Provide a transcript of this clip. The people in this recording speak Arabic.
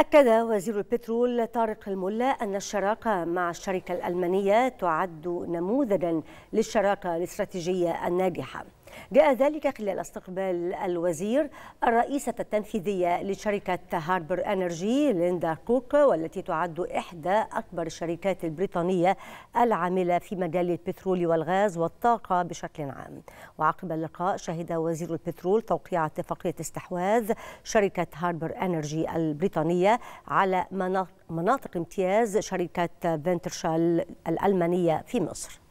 أكد وزير البترول طارق الملا أن الشراكة مع الشركة الألمانية تعد نموذجا للشراكة الاستراتيجية الناجحة جاء ذلك خلال استقبال الوزير الرئيسة التنفيذية لشركة هاربر أنرجي ليندا كوك والتي تعد إحدى أكبر الشركات البريطانية العاملة في مجال البترول والغاز والطاقة بشكل عام وعقب اللقاء شهد وزير البترول توقيع اتفاقية استحواذ شركة هاربر أنرجي البريطانية على مناطق امتياز شركة فينترشال الألمانية في مصر